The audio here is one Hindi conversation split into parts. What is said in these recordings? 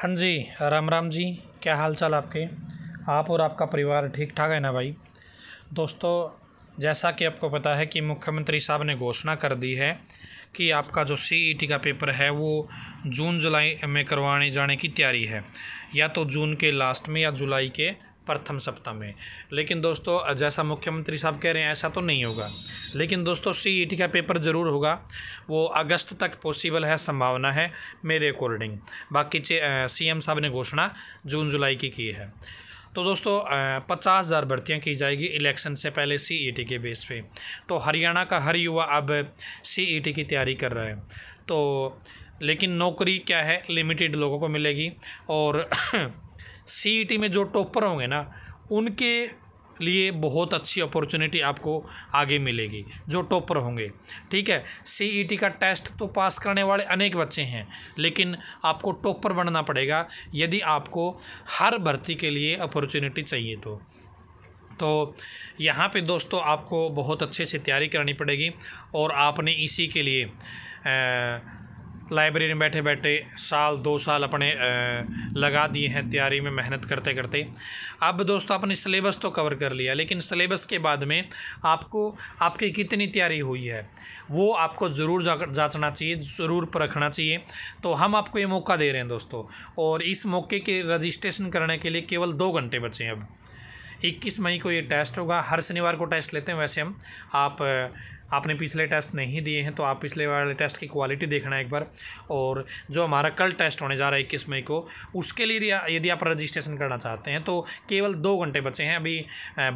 हाँ जी राम राम जी क्या हाल चाल आपके आप और आपका परिवार ठीक ठाक है ना भाई दोस्तों जैसा कि आपको पता है कि मुख्यमंत्री साहब ने घोषणा कर दी है कि आपका जो सी e का पेपर है वो जून जुलाई में करवाने जाने की तैयारी है या तो जून के लास्ट में या जुलाई के प्रथम सप्ताह में लेकिन दोस्तों जैसा मुख्यमंत्री साहब कह रहे हैं ऐसा तो नहीं होगा लेकिन दोस्तों सी e का पेपर ज़रूर होगा वो अगस्त तक पॉसिबल है संभावना है मेरे अकॉर्डिंग बाकी सी एम साहब ने घोषणा जून जुलाई की की है तो दोस्तों पचास हज़ार भर्तियाँ की जाएगी इलेक्शन से पहले सी e के बेस पे तो हरियाणा का हर युवा अब सी e की तैयारी कर रहा है तो लेकिन नौकरी क्या है लिमिटेड लोगों को मिलेगी और सी e में जो टॉपर होंगे ना उनके लिए बहुत अच्छी अपॉर्चुनिटी आपको आगे मिलेगी जो टॉपर होंगे ठीक है सी e का टेस्ट तो पास करने वाले अनेक बच्चे हैं लेकिन आपको टॉपर बनना पड़ेगा यदि आपको हर भर्ती के लिए अपॉर्चुनिटी चाहिए तो तो यहाँ पे दोस्तों आपको बहुत अच्छे से तैयारी करनी पड़ेगी और आपने इसी के लिए आ, लाइब्रेरी में बैठे बैठे साल दो साल अपने लगा दिए हैं तैयारी में मेहनत करते करते अब दोस्तों आपने सिलेबस तो कवर कर लिया लेकिन सिलेबस के बाद में आपको आपकी कितनी तैयारी हुई है वो आपको ज़रूर जांचना चाहिए ज़रूर परखना चाहिए तो हम आपको ये मौका दे रहे हैं दोस्तों और इस मौके के रजिस्ट्रेशन करने के लिए केवल दो घंटे बचे हैं अब 21 मई को ये टेस्ट होगा हर शनिवार को टेस्ट लेते हैं वैसे हम आप आपने पिछले टेस्ट नहीं दिए हैं तो आप पिछले वाले टेस्ट की क्वालिटी देखना एक बार और जो हमारा कल टेस्ट होने जा रहा है इक्कीस मई को उसके लिए यदि आप रजिस्ट्रेशन करना चाहते हैं तो केवल दो घंटे बचे हैं अभी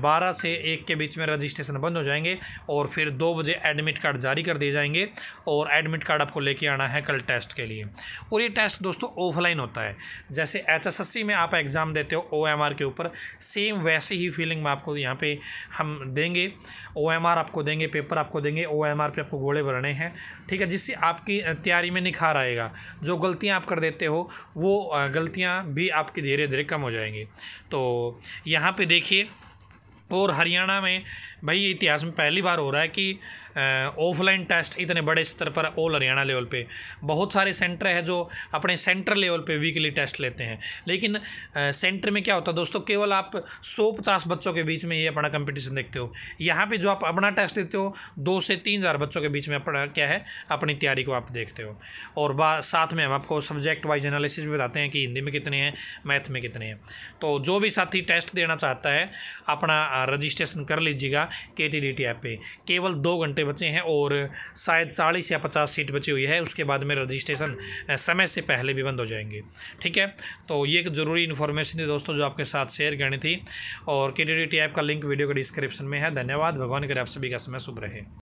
बारह से एक के बीच में रजिस्ट्रेशन बंद हो जाएंगे और फिर दो बजे एडमिट कार्ड जारी कर दिए जाएंगे और एडमिट कार्ड आपको लेके आना है कल टेस्ट के लिए और ये टेस्ट दोस्तों ऑफलाइन होता है जैसे एच में आप एग्ज़ाम देते हो ओ के ऊपर सेम वैसे ही फीलिंग में आपको यहाँ पर हम देंगे ओ आपको देंगे पेपर आपको देंगे ओ एम आर पे आपको घोड़े भरने हैं ठीक है जिससे आपकी तैयारी में निखार आएगा जो गलतियाँ आप कर देते हो वो गलतियाँ भी आपकी धीरे धीरे कम हो जाएंगी तो यहाँ पर देखिए और हरियाणा में भाई इतिहास में पहली बार हो रहा है कि ऑफलाइन टेस्ट इतने बड़े स्तर पर ऑल हरियाणा लेवल पे बहुत सारे सेंटर है जो अपने सेंटर लेवल पे वीकली टेस्ट लेते हैं लेकिन सेंटर में क्या होता है दोस्तों केवल आप सौ पचास बच्चों के बीच में ये अपना कंपटीशन देखते हो यहाँ पे जो आप अपना टेस्ट देते हो दो से तीन हज़ार बच्चों के बीच में अपना क्या है अपनी तैयारी को आप देखते हो और साथ में हम आपको सब्जेक्ट वाइज एनालिसिस भी बताते हैं कि हिंदी में कितने हैं मैथ में कितने हैं तो जो भी साथी टेस्ट देना चाहता है अपना रजिस्ट्रेशन कर लीजिएगा के टी डी टी ऐप पर केवल दो घंटे कोटे बचे हैं और शायद चालीस या पचास सीट बची हुई है उसके बाद में रजिस्ट्रेशन समय से पहले भी बंद हो जाएंगे ठीक है तो ये एक ज़रूरी इन्फॉर्मेशन थी दोस्तों जो आपके साथ शेयर करनी थी और के डी टी ऐप का लिंक वीडियो के डिस्क्रिप्शन में है धन्यवाद भगवान करे आप सभी का समय शुभ रहे